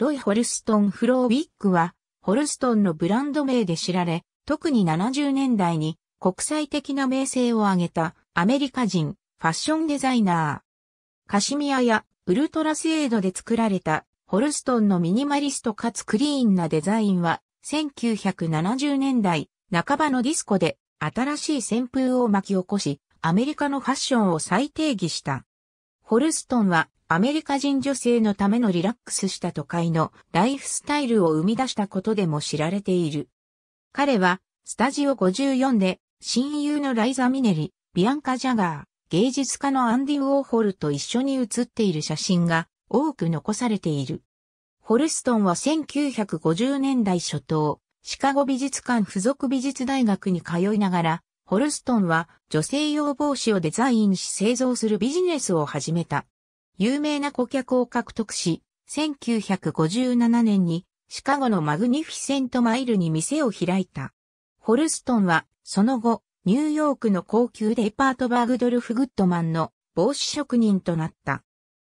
ロイ・ホルストン・フローウィックは、ホルストンのブランド名で知られ、特に70年代に国際的な名声を挙げたアメリカ人ファッションデザイナー。カシミアやウルトラスエードで作られたホルストンのミニマリストかつクリーンなデザインは1970年代半ばのディスコで新しい旋風を巻き起こしアメリカのファッションを再定義した。ホルストンはアメリカ人女性のためのリラックスした都会のライフスタイルを生み出したことでも知られている。彼は、スタジオ54で、親友のライザ・ミネリ、ビアンカ・ジャガー、芸術家のアンディ・ウォーホルと一緒に写っている写真が多く残されている。ホルストンは1950年代初頭、シカゴ美術館附属美術大学に通いながら、ホルストンは女性用帽子をデザインし製造するビジネスを始めた。有名な顧客を獲得し、1957年にシカゴのマグニフィセントマイルに店を開いた。ホルストンは、その後、ニューヨークの高級デパートバーグドルフ・グッドマンの帽子職人となった。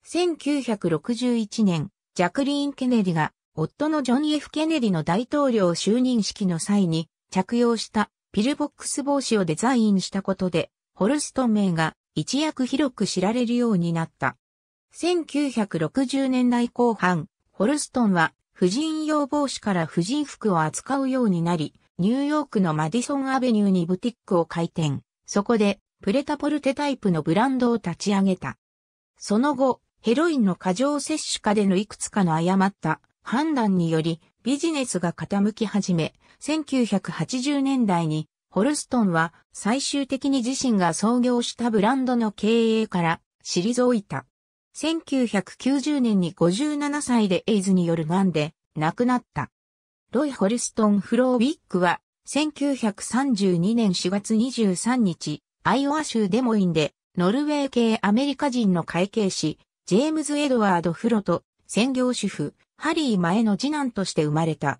1961年、ジャクリーン・ケネディが、夫のジョン・ F・ ケネディの大統領就任式の際に、着用したピルボックス帽子をデザインしたことで、ホルストン名が一躍広く知られるようになった。1960年代後半、ホルストンは婦人用帽子から婦人服を扱うようになり、ニューヨークのマディソンアベニューにブティックを開店。そこでプレタポルテタイプのブランドを立ち上げた。その後、ヘロインの過剰摂取下でのいくつかの誤った判断によりビジネスが傾き始め、1980年代にホルストンは最終的に自身が創業したブランドの経営から退いた。1990年に57歳でエイズによる癌で亡くなった。ロイ・ホルストン・フローウィックは、1932年4月23日、アイオワ州デモインで、ノルウェー系アメリカ人の会計士、ジェームズ・エドワード・フロと、専業主婦、ハリー・マエの次男として生まれた。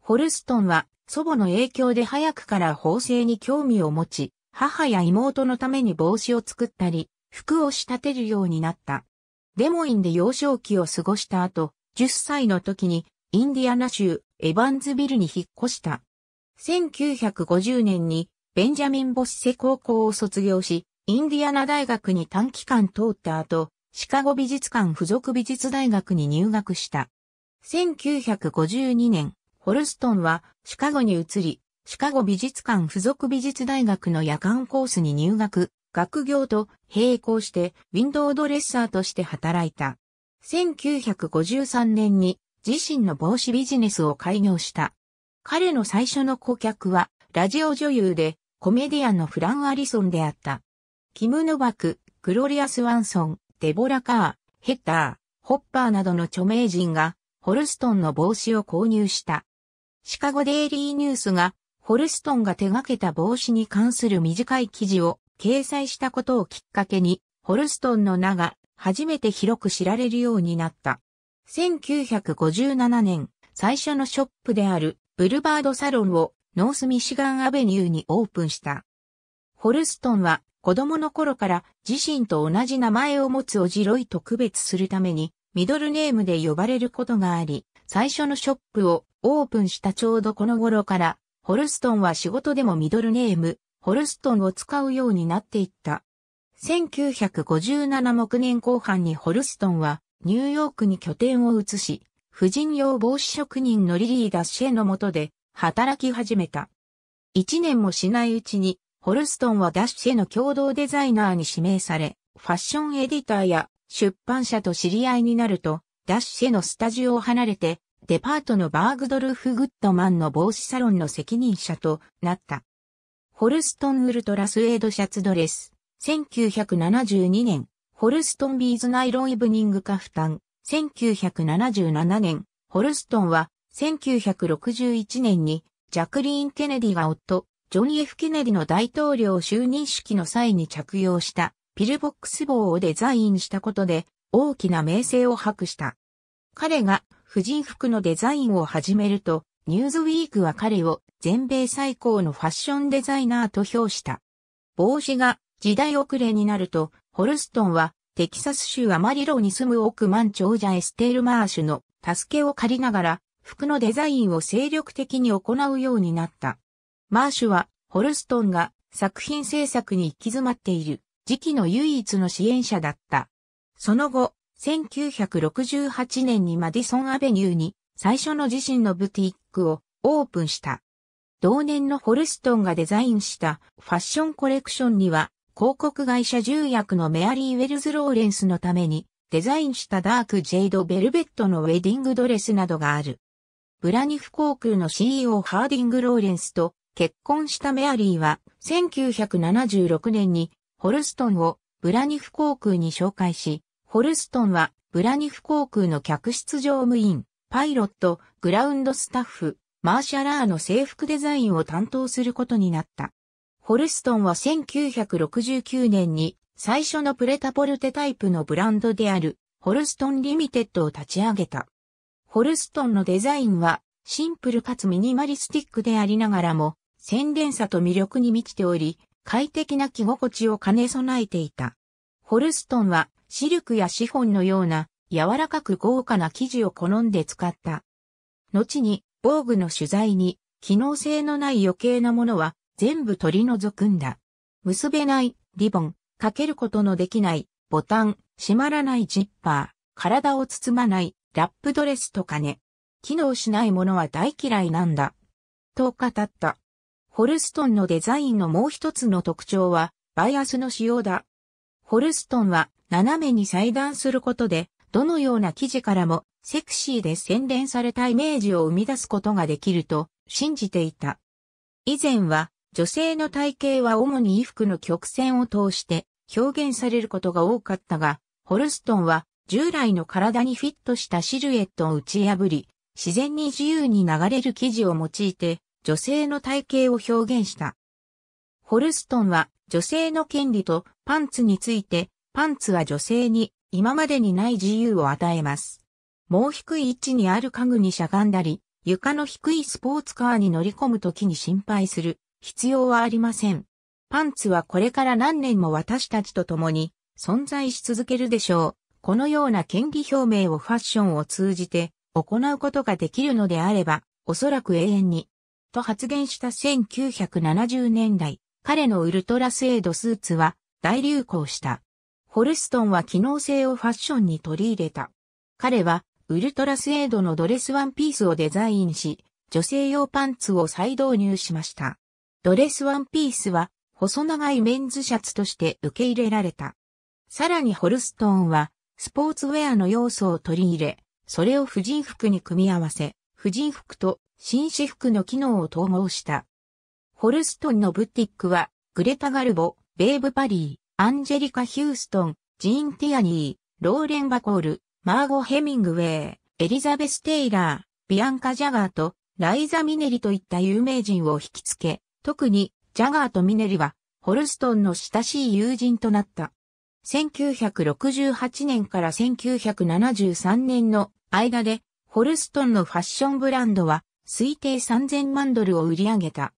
ホルストンは、祖母の影響で早くから法制に興味を持ち、母や妹のために帽子を作ったり、服を仕立てるようになった。デモインで幼少期を過ごした後、10歳の時にインディアナ州エヴァンズビルに引っ越した。1950年にベンジャミン・ボッセ高校を卒業し、インディアナ大学に短期間通った後、シカゴ美術館附属美術大学に入学した。1952年、ホルストンはシカゴに移り、シカゴ美術館附属美術大学の夜間コースに入学、学業と並行してウィンドウドレッサーとして働いた。1953年に自身の帽子ビジネスを開業した。彼の最初の顧客はラジオ女優でコメディアンのフラン・アリソンであった。キム・ノバク、グロリア・スワンソン、デボラ・カー、ヘッター、ホッパーなどの著名人がホルストンの帽子を購入した。シカゴデイリーニュースがホルストンが手掛けた帽子に関する短い記事を掲載したことをきっかけに、ホルストンの名が初めて広く知られるようになった。1957年、最初のショップであるブルバードサロンをノースミシガンアベニューにオープンした。ホルストンは子供の頃から自身と同じ名前を持つおじロイと区別するためにミドルネームで呼ばれることがあり、最初のショップをオープンしたちょうどこの頃から、ホルストンは仕事でもミドルネーム、ホルストンを使うようになっていった。1957目年後半にホルストンはニューヨークに拠点を移し、婦人用防止職人のリリー・ダッシェの下で働き始めた。一年もしないうちに、ホルストンはダッシェの共同デザイナーに指名され、ファッションエディターや出版社と知り合いになると、ダッシェのスタジオを離れて、デパートのバーグドルフ・グッドマンの帽子サロンの責任者となった。ホルストンウルトラスエードシャツドレス。1972年、ホルストンビーズナイロンイブニングカフタン。1977年、ホルストンは、1961年に、ジャクリーン・ケネディが夫、ジョニー・ F・ ケネディの大統領就任式の際に着用した、ピルボックス帽をデザインしたことで、大きな名声を博した。彼が、婦人服のデザインを始めると、ニューズウィークは彼を全米最高のファッションデザイナーと評した。帽子が時代遅れになると、ホルストンはテキサス州アマリロに住む億万長者エステール・マーシュの助けを借りながら、服のデザインを精力的に行うようになった。マーシュは、ホルストンが作品制作に行き詰まっている、時期の唯一の支援者だった。その後、1968年にマディソン・アベニューに最初の自身のブティックをオープンした。同年のホルストンがデザインしたファッションコレクションには、広告会社重役のメアリー・ウェルズ・ローレンスのために、デザインしたダークジェイド・ベルベットのウェディングドレスなどがある。ブラニフ航空の CEO ハーディング・ローレンスと結婚したメアリーは1976年にホルストンをブラニフ航空に紹介し、ホルストンはブラニフ航空の客室乗務員パイロット、グラウンドスタッフ、マーシャラーの制服デザインを担当することになった。ホルストンは1969年に最初のプレタポルテタイプのブランドであるホルストンリミテッドを立ち上げた。ホルストンのデザインはシンプルかつミニマリスティックでありながらも洗練さと魅力に満ちており快適な着心地を兼ね備えていた。ホルストンはシルクやシフォンのような柔らかく豪華な生地を好んで使った。後に、防具の取材に、機能性のない余計なものは全部取り除くんだ。結べないリボン、かけることのできないボタン、閉まらないジッパー、体を包まないラップドレスとかね。機能しないものは大嫌いなんだ。と語った。ホルストンのデザインのもう一つの特徴はバイアスの使用だ。ホルストンは斜めに裁断することでどのような記事からもセクシーで洗練されたイメージを生み出すことができると信じていた。以前は女性の体型は主に衣服の曲線を通して表現されることが多かったが、ホルストンは従来の体にフィットしたシルエットを打ち破り、自然に自由に流れる記事を用いて女性の体型を表現した。ホルストンは女性の権利とパンツについて、パンツは女性に今までにない自由を与えます。もう低い位置にある家具にしゃがんだり、床の低いスポーツカーに乗り込む時に心配する必要はありません。パンツはこれから何年も私たちと共に存在し続けるでしょう。このような権利表明をファッションを通じて行うことができるのであれば、おそらく永遠に、と発言した1970年代、彼のウルトラセードスーツは大流行した。ホルストンは機能性をファッションに取り入れた。彼は、ウルトラスエードのドレスワンピースをデザインし、女性用パンツを再導入しました。ドレスワンピースは、細長いメンズシャツとして受け入れられた。さらにホルストンは、スポーツウェアの要素を取り入れ、それを婦人服に組み合わせ、婦人服と紳士服の機能を統合した。ホルストンのブティックは、グレタ・ガルボ、ベーブ・パリー、アンジェリカ・ヒューストン、ジーン・ティアニー、ローレン・バコール、マーゴ・ヘミングウェイ、エリザベス・テイラー、ビアンカ・ジャガーとライザ・ミネリといった有名人を引きつけ、特にジャガーとミネリはホルストンの親しい友人となった。1968年から1973年の間で、ホルストンのファッションブランドは推定3000万ドルを売り上げた。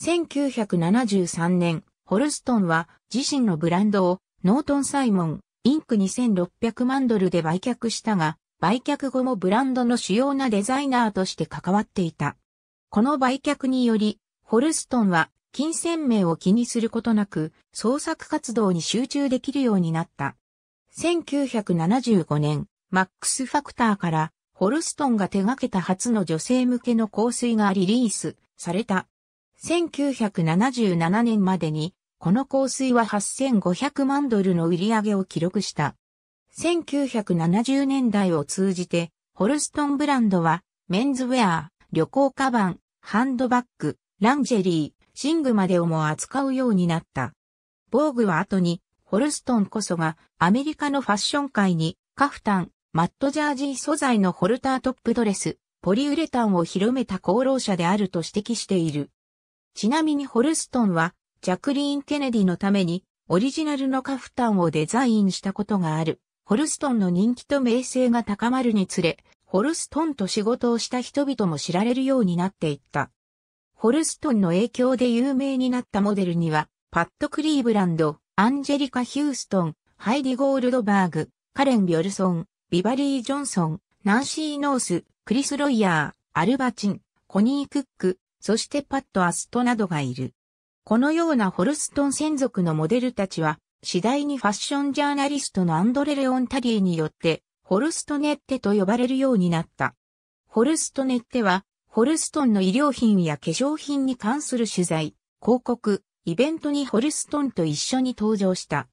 1973年、ホルストンは自身のブランドをノートン・サイモン、インク2600万ドルで売却したが、売却後もブランドの主要なデザイナーとして関わっていた。この売却により、ホルストンは金銭名を気にすることなく創作活動に集中できるようになった。1975年、マックスファクターからホルストンが手掛けた初の女性向けの香水がリリースされた。1977年までにこの香水は8500万ドルの売り上げを記録した。1970年代を通じて、ホルストンブランドは、メンズウェア、旅行カバン、ハンドバッグ、ランジェリー、シングまでをも扱うようになった。防具は後に、ホルストンこそがアメリカのファッション界にカフタン、マットジャージー素材のホルタートップドレス、ポリウレタンを広めた功労者であると指摘している。ちなみにホルストンはジャクリーン・ケネディのために、オリジナルのカフタンをデザインしたことがある。ホルストンの人気と名声が高まるにつれ、ホルストンと仕事をした人々も知られるようになっていった。ホルストンの影響で有名になったモデルには、パット・クリーブランド、アンジェリカ・ヒューストン、ハイディ・ゴールドバーグ、カレン・ビョルソン、ビバリー・ジョンソン、ナンシー・ノース、クリス・ロイヤー、アルバチン、コニー・クック、そしてパット・アストなどがいる。このようなホルストン専属のモデルたちは、次第にファッションジャーナリストのアンドレ・レオンタリエによって、ホルストネッテと呼ばれるようになった。ホルストネッテは、ホルストンの衣料品や化粧品に関する取材、広告、イベントにホルストンと一緒に登場した。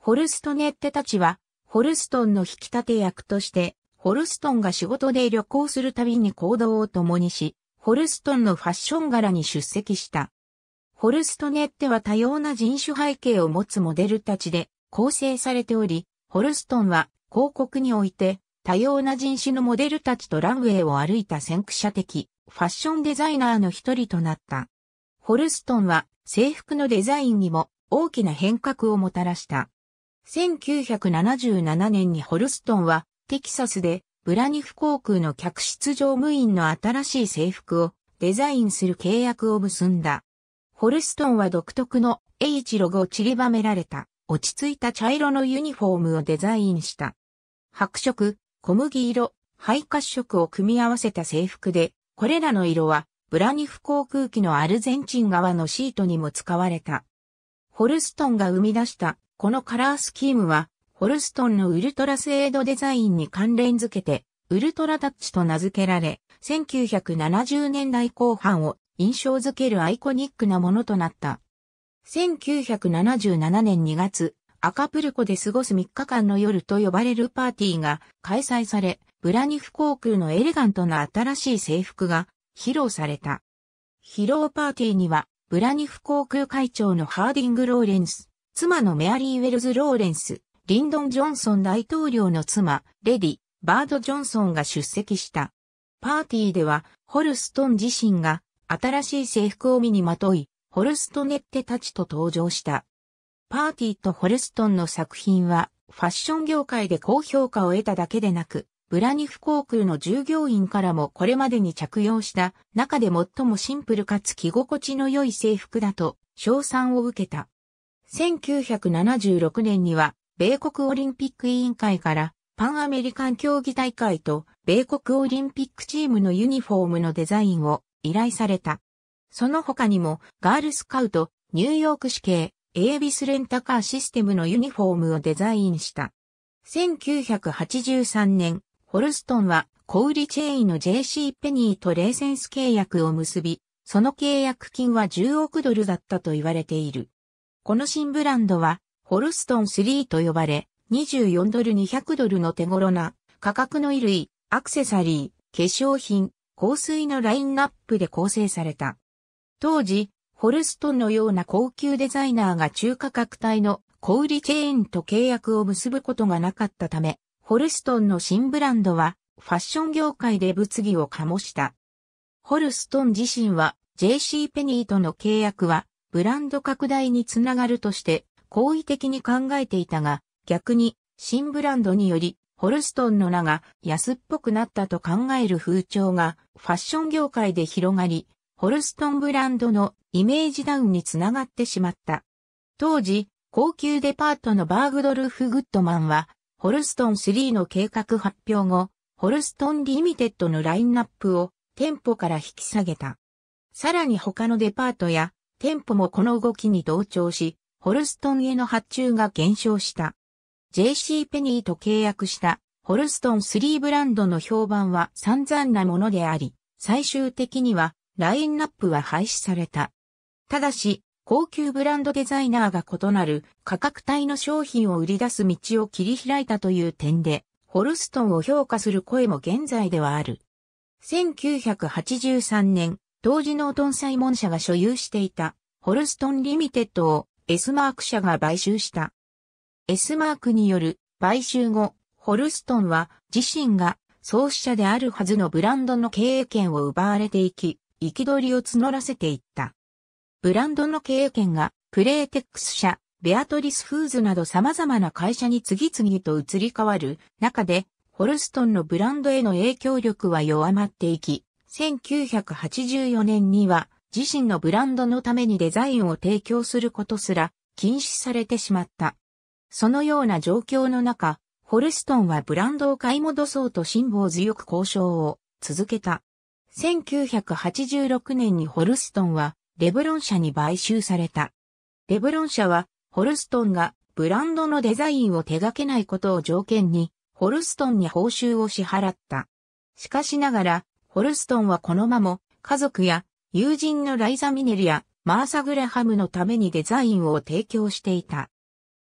ホルストネッテたちは、ホルストンの引き立て役として、ホルストンが仕事で旅行するたびに行動を共にし、ホルストンのファッション柄に出席した。ホルストネッテは多様な人種背景を持つモデルたちで構成されており、ホルストンは広告において多様な人種のモデルたちとランウェイを歩いた先駆者的ファッションデザイナーの一人となった。ホルストンは制服のデザインにも大きな変革をもたらした。1977年にホルストンはテキサスでブラニフ航空の客室乗務員の新しい制服をデザインする契約を結んだ。ホルストンは独特の H ロゴを散りばめられた、落ち着いた茶色のユニフォームをデザインした。白色、小麦色、肺褐色を組み合わせた制服で、これらの色は、ブラニフ航空機のアルゼンチン側のシートにも使われた。ホルストンが生み出した、このカラースキームは、ホルストンのウルトラスエードデザインに関連づけて、ウルトラタッチと名付けられ、1970年代後半を印象づけるアイコニックなものとなった。1977年2月、アカプルコで過ごす3日間の夜と呼ばれるパーティーが開催され、ブラニフ航空のエレガントな新しい制服が披露された。披露パーティーには、ブラニフ航空会長のハーディング・ローレンス、妻のメアリー・ウェルズ・ローレンス、リンドン・ジョンソン大統領の妻、レディ、バード・ジョンソンが出席した。パーティーでは、ホルストン自身が新しい制服を身にまとい、ホルストネッテたちと登場した。パーティーとホルストンの作品は、ファッション業界で高評価を得ただけでなく、ブラニフ航空の従業員からもこれまでに着用した中で最もシンプルかつ着心地の良い制服だと賞賛を受けた。1976年には米国オリンピック委員会からパンアメリカン競技大会と米国オリンピックチームのユニフォームのデザインを依頼された。その他にも、ガールスカウト、ニューヨーク市警、エービスレンタカーシステムのユニフォームをデザインした。1983年、ホルストンは小売チェーンの JC ペニーとレーセンス契約を結び、その契約金は10億ドルだったと言われている。この新ブランドは、ホルストン3と呼ばれ、24ドル200ドルの手頃な価格の衣類、アクセサリー、化粧品、香水のラインナップで構成された。当時、ホルストンのような高級デザイナーが中価格帯の小売チェーンと契約を結ぶことがなかったため、ホルストンの新ブランドはファッション業界で物議を醸した。ホルストン自身は JC ペニーとの契約はブランド拡大につながるとして好意的に考えていたが、逆に新ブランドによりホルストンの名が安っぽくなったと考える風潮がファッション業界で広がり、ホルストンブランドのイメージダウンにつながってしまった。当時、高級デパートのバーグドルフ・グッドマンは、ホルストン3の計画発表後、ホルストンリミテッドのラインナップを店舗から引き下げた。さらに他のデパートや店舗もこの動きに同調し、ホルストンへの発注が減少した。JC ペニーと契約したホルストン3ブランドの評判は散々なものであり、最終的にはラインナップは廃止された。ただし、高級ブランドデザイナーが異なる価格帯の商品を売り出す道を切り開いたという点で、ホルストンを評価する声も現在ではある。1983年、当時のトンサイモン社が所有していたホルストンリミテッドを S マーク社が買収した。S マークによる買収後、ホルストンは自身が創始者であるはずのブランドの経営権を奪われていき、憤りを募らせていった。ブランドの経営権がプレーテックス社、ベアトリスフーズなど様々な会社に次々と移り変わる中で、ホルストンのブランドへの影響力は弱まっていき、1984年には自身のブランドのためにデザインを提供することすら禁止されてしまった。そのような状況の中、ホルストンはブランドを買い戻そうと辛抱強く交渉を続けた。1986年にホルストンはレブロン社に買収された。レブロン社はホルストンがブランドのデザインを手掛けないことを条件にホルストンに報酬を支払った。しかしながらホルストンはこのまま家族や友人のライザ・ミネルやマーサ・グラハムのためにデザインを提供していた。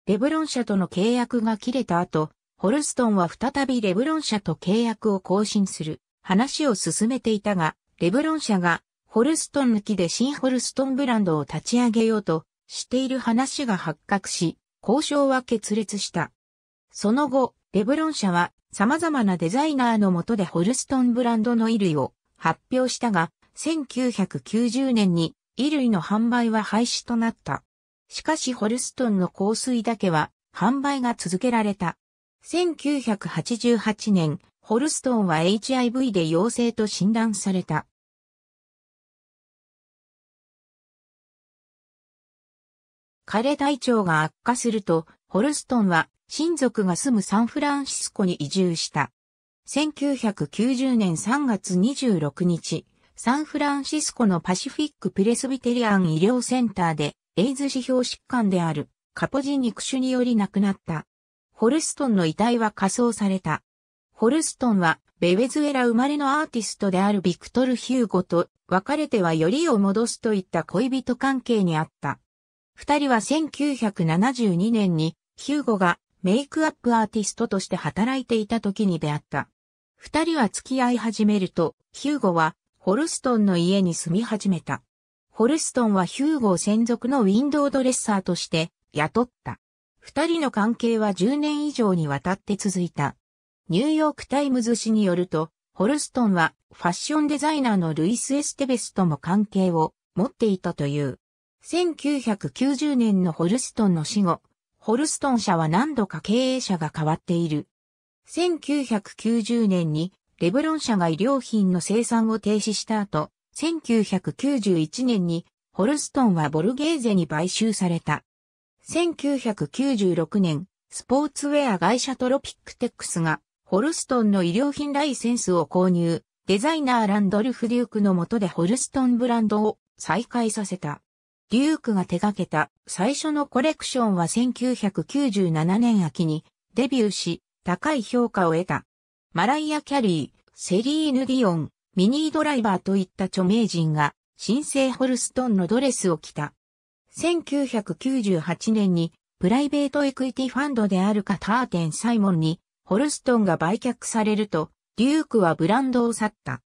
レブロン社との契約が切れた後、ホルストンは再びレブロン社と契約を更新する話を進めていたが、レブロン社がホルストン抜きで新ホルストンブランドを立ち上げようとしている話が発覚し、交渉は決裂した。その後、レブロン社は様々なデザイナーの下でホルストンブランドの衣類を発表したが、1990年に衣類の販売は廃止となった。しかしホルストンの香水だけは販売が続けられた。1988年、ホルストンは HIV で陽性と診断された。彼体調が悪化すると、ホルストンは親族が住むサンフランシスコに移住した。1990年3月26日、サンフランシスコのパシフィックプレスビテリアン医療センターでエイズ指標疾患であるカポジ肉種により亡くなった。ホルストンの遺体は火葬された。ホルストンはベベズエラ生まれのアーティストであるビクトル・ヒューゴと別れてはよりを戻すといった恋人関係にあった。二人は1972年にヒューゴがメイクアップアーティストとして働いていた時に出会った。二人は付き合い始めると、ヒューゴはホルストンの家に住み始めた。ホルストンはヒューゴー専属のウィンドウドレッサーとして雇った。二人の関係は10年以上にわたって続いた。ニューヨークタイムズ氏によると、ホルストンはファッションデザイナーのルイス・エステベスとも関係を持っていたという。1990年のホルストンの死後、ホルストン社は何度か経営者が変わっている。1990年にレブロン社が医療品の生産を停止した後、1991年にホルストンはボルゲーゼに買収された。1996年、スポーツウェア会社トロピックテックスがホルストンの医療品ライセンスを購入、デザイナーランドルフ・デュークの下でホルストンブランドを再開させた。デュークが手掛けた最初のコレクションは1997年秋にデビューし、高い評価を得た。マライア・キャリー、セリーヌ・ディオン、ミニードライバーといった著名人が、新生ホルストンのドレスを着た。1998年に、プライベートエクイティファンドであるカターテン・サイモンに、ホルストンが売却されると、デュークはブランドを去った。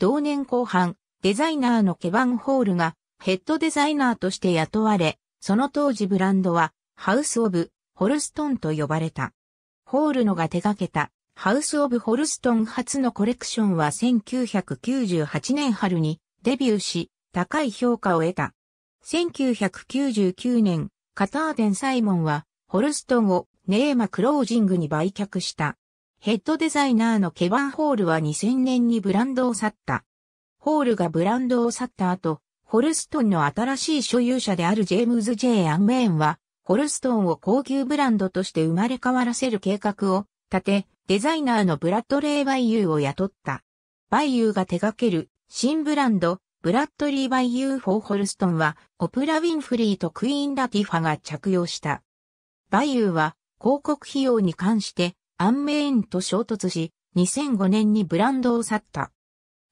同年後半、デザイナーのケバン・ホールがヘッドデザイナーとして雇われ、その当時ブランドはハウス・オブ・ホルストンと呼ばれた。ホールのが手掛けたハウス・オブ・ホルストン初のコレクションは1998年春にデビューし、高い評価を得た。1999年、カターデン・サイモンは、ホルストンをネーマ・クロージングに売却した。ヘッドデザイナーのケバン・ホールは2000年にブランドを去った。ホールがブランドを去った後、ホルストンの新しい所有者であるジェームズ・ J・ アンメーンは、ホルストンを高級ブランドとして生まれ変わらせる計画を立て、デザイナーのブラッドレー・バイユーを雇った。バイユーが手掛ける新ブランド、ブラッドリー・バイユー・フォー・ホルストンは、オプラ・ウィンフリーとクイーン・ラティファが着用した。バイユーは、広告費用に関して、アンメインと衝突し、2005年にブランドを去った。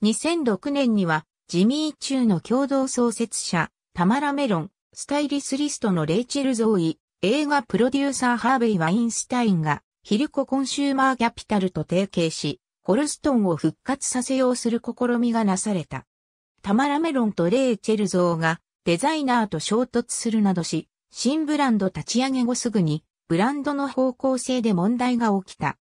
2006年には、ジミー・チューの共同創設者、タマラ・メロン、スタイリスリストのレイチェル・ゾーイ、映画プロデューサーハーベイ・ワインスタインがヒルココンシューマーキャピタルと提携し、ホルストンを復活させようする試みがなされた。タマラメロンとレイチェルゾーがデザイナーと衝突するなどし、新ブランド立ち上げ後すぐに、ブランドの方向性で問題が起きた。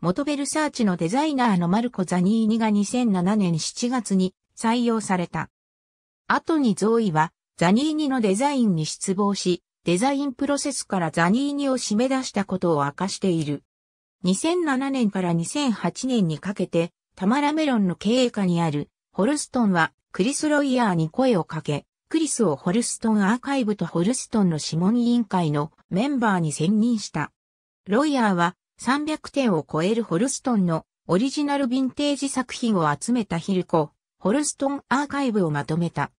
元ベルサーチのデザイナーのマルコ・ザニーニが2007年7月に採用された。後にゾーイはザニーニのデザインに失望し、デザインプロセスからザニーニを締め出したことを明かしている。2007年から2008年にかけて、タマラメロンの経営下にある、ホルストンは、クリス・ロイヤーに声をかけ、クリスをホルストンアーカイブとホルストンの諮問委員会のメンバーに選任した。ロイヤーは300点を超えるホルストンのオリジナルヴィンテージ作品を集めたヒルコ、ホルストンアーカイブをまとめた。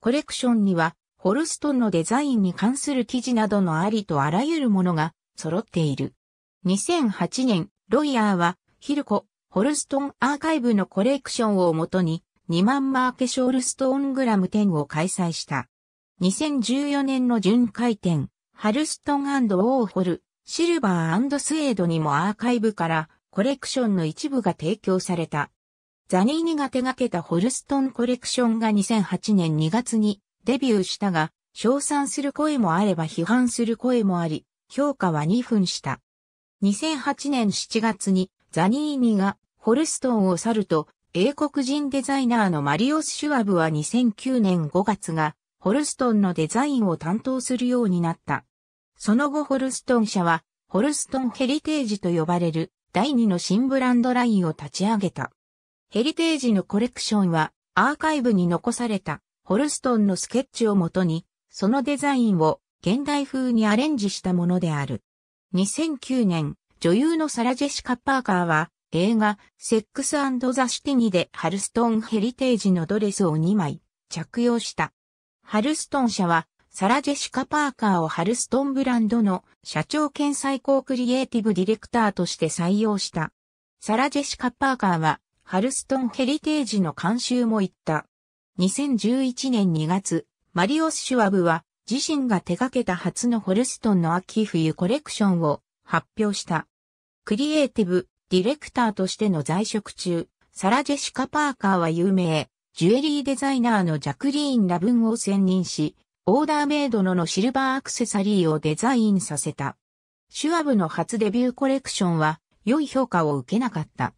コレクションにはホルストンのデザインに関する記事などのありとあらゆるものが揃っている。2008年、ロイヤーは、ヒルコ、ホルストンアーカイブのコレクションをもとに、2万マーケショールストーングラム展を開催した。2014年の巡回展、ハルストンウォーホル、シルバースエードにもアーカイブからコレクションの一部が提供された。ザニーニが手掛けたホルストンコレクションが2008年2月にデビューしたが、称賛する声もあれば批判する声もあり、評価は2分した。2008年7月にザニーニがホルストンを去ると、英国人デザイナーのマリオス・シュワブは2009年5月がホルストンのデザインを担当するようになった。その後ホルストン社はホルストンヘリテージと呼ばれる第二の新ブランドラインを立ち上げた。ヘリテージのコレクションはアーカイブに残されたホルストンのスケッチをもとに、そのデザインを現代風にアレンジしたものである。2009年、女優のサラ・ジェシカ・パーカーは、映画、セックスザ・シティにでハルストンヘリテージのドレスを2枚着用した。ハルストン社は、サラ・ジェシカ・パーカーをハルストンブランドの社長兼最高クリエイティブディレクターとして採用した。サラ・ジェシカ・パーカーは、ハルストンヘリテージの監修も行った。2011年2月、マリオス・シュワブは自身が手掛けた初のホルストンの秋冬コレクションを発表した。クリエイティブ、ディレクターとしての在職中、サラ・ジェシカ・パーカーは有名、ジュエリーデザイナーのジャクリーン・ラブンを選任し、オーダーメイドののシルバーアクセサリーをデザインさせた。シュワブの初デビューコレクションは良い評価を受けなかった。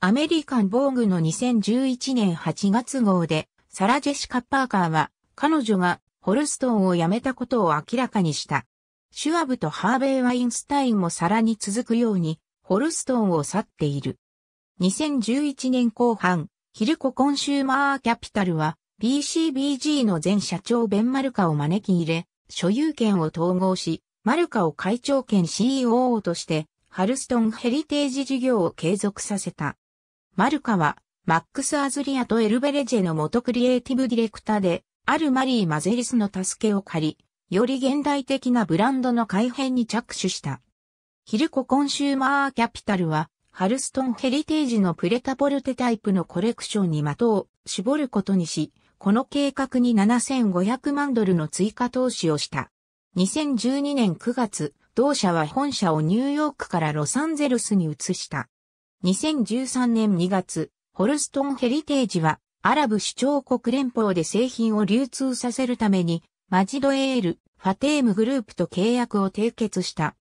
アメリカン・ボーグの2011年8月号でサラ・ジェシカ・パーカーは、彼女がホルストンを辞めたことを明らかにした。シュアブとハーベイ・ワインスタインもラに続くように、ホルストンを去っている。2011年後半、ヒルココンシューマーキャピタルは、BCBG の前社長ベン・マルカを招き入れ、所有権を統合し、マルカを会長兼 CEO として、ハルストンヘリテージ事業を継続させた。マルカは、マックス・アズリアとエルベレジェの元クリエイティブディレクターで、あるマリー・マゼリスの助けを借り、より現代的なブランドの改変に着手した。ヒルコ・コンシューマー・キャピタルは、ハルストン・ヘリテージのプレタポルテタイプのコレクションに的を絞ることにし、この計画に7500万ドルの追加投資をした。2012年9月、同社は本社をニューヨークからロサンゼルスに移した。2013年2月、ホルストンヘリテージは、アラブ首長国連邦で製品を流通させるために、マジドエール、ファテームグループと契約を締結した。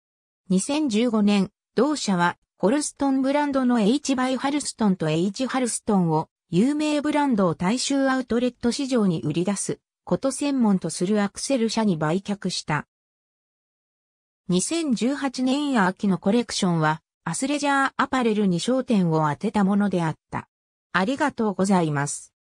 2015年、同社は、ホルストンブランドの H バイハルストンと H ハルストンを、有名ブランドを大衆アウトレット市場に売り出す、こと専門とするアクセル社に売却した。2018年秋のコレクションは、アスレジャーアパレルに焦点を当てたものであった。ありがとうございます。